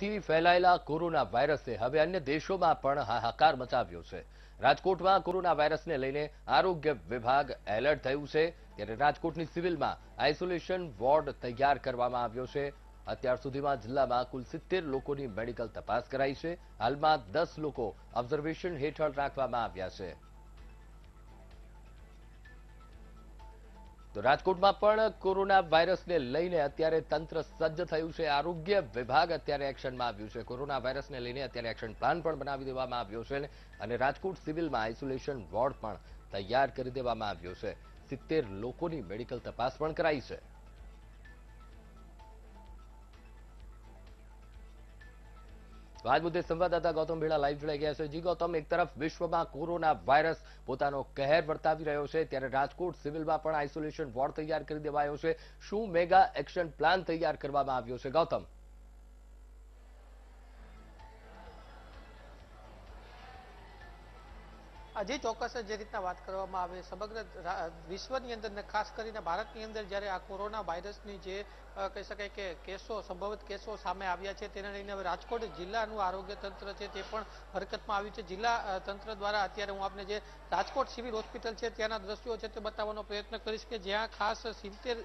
થી ફેલાયેલા કોરોના વાયરસે હવે અન્ય દેશોમાં પણ હાહાકાર મચાવ્યો છે રાજકોટમાં કોરોના વાયરસને લઈને આરોગ્ય વિભાગ એલર્ટ થયું છે ત્યારે રાજકોટની સિવિલમાં આઇસોલેશન વોર્ડ તૈયાર કરવામાં આવ્યો છે અત્યાર સુધીમાં જિલ્લામાં કુલ સિત્તેર લોકોની મેડિકલ તપાસ કરાઈ છે હાલમાં દસ લોકો ઓબ્ઝર્વેશન હેઠળ રાખવામાં આવ્યા છે તો રાજકોટમાં પણ કોરોના વાયરસને લઈને અત્યારે તંત્ર સજ્જ થયું છે આરોગ્ય વિભાગ અત્યારે એક્શનમાં આવ્યું છે કોરોના વાયરસને લઈને અત્યારે એક્શન પ્લાન પણ બનાવી દેવામાં આવ્યો છે અને રાજકોટ સિવિલમાં આઇસોલેશન વોર્ડ પણ તૈયાર કરી દેવામાં આવ્યો છે સિત્તેર લોકોની મેડિકલ તપાસ પણ કરાઈ છે આજ મુદ્દે સંવાદદાતા ગૌતમ ભેળા લાઈવ જોડાઈ ગયા છે જી ગૌતમ એક તરફ વિશ્વમાં કોરોના વાયરસ પોતાનો કહેર વર્તાવી રહ્યો છે ત્યારે રાજકોટ સિવિલમાં પણ આઇસોલેશન વોર્ડ તૈયાર કરી દેવાયો છે શું મેગા એક્શન પ્લાન તૈયાર કરવામાં આવ્યો છે ગૌતમ હજી ચોક્કસ જે રીતના વાત કરવામાં આવે સમગ્ર વિશ્વની અંદર ને ખાસ કરીને ભારતની અંદર જ્યારે આ કોરોના વાયરસની જે કહી શકાય કે કેસો સંભવિત કેસો સામે આવ્યા છે તેને લઈને હવે રાજકોટ જિલ્લાનું આરોગ્ય તંત્ર છે તે પણ હરકતમાં આવ્યું છે જિલ્લા તંત્ર દ્વારા અત્યારે હું આપને જે રાજકોટ સિવિલ હોસ્પિટલ છે ત્યાંના દ્રશ્યો છે તે બતાવવાનો પ્રયત્ન કરીશ કે જ્યાં ખાસ સિત્તેર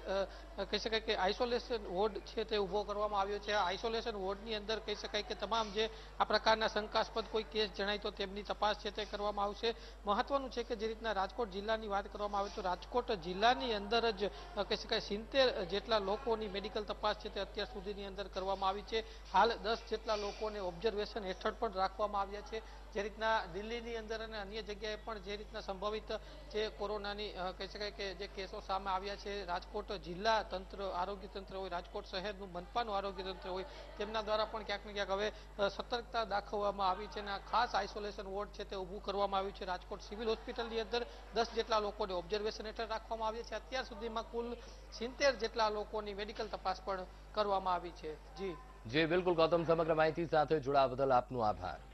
કહી શકાય કે આઇસોલેશન વોર્ડ છે તે ઊભો કરવામાં આવ્યો છે આ આઇસોલેશન વોર્ડની અંદર કહી શકાય કે તમામ જે આ પ્રકારના શંકાસ્પદ કોઈ કેસ જણાય તો તેમની તપાસ છે તે કરવામાં આવશે મહત્વનું છે કે જે રીતના રાજકોટ જિલ્લાની વાત કરવામાં આવે તો રાજકોટ જિલ્લાની અંદર જ કહી શકાય સિત્તેર જેટલા લોકોની મેડિકલ તપાસ છે તે અત્યાર સુધીની અંદર કરવામાં આવી છે હાલ દસ જેટલા લોકોને ઓબ્ઝર્વેશન હેઠળ પણ રાખવામાં આવ્યા છે જે રીતના દિલ્હીની અંદર અને અન્ય જગ્યાએ પણ જે રીતના સંભવિત જે કોરોનાની કહી શકાય કે જે કેસો સામે આવ્યા છે રાજકોટ જિલ્લા તંત્ર આરોગ્ય તંત્ર હોય રાજકોટ શહેરનું મનપાનું આરોગ્ય તંત્ર હોય તેમના દ્વારા પણ ક્યાંક ને ક્યાંક હવે સતર્કતા દાખવવામાં આવી છે અને ખાસ આઇસોલેશન વોર્ડ છે તે ઊભું કરવામાં આવ્યું છે રાજકોટ સિવિલ હોસ્પિટલની અંદર દસ જેટલા લોકોને ઓબ્ઝર્વેશન હેઠળ રાખવામાં આવ્યા છે અત્યાર સુધીમાં કુલ સિત્તેર જેટલા લોકોની મેડિકલ તપાસ પણ કરવામાં આવી છે જી જી બિલકુલ ગૌતમ સમગ્ર માહિતી સાથે જોડાવા બદલ આપનો આભાર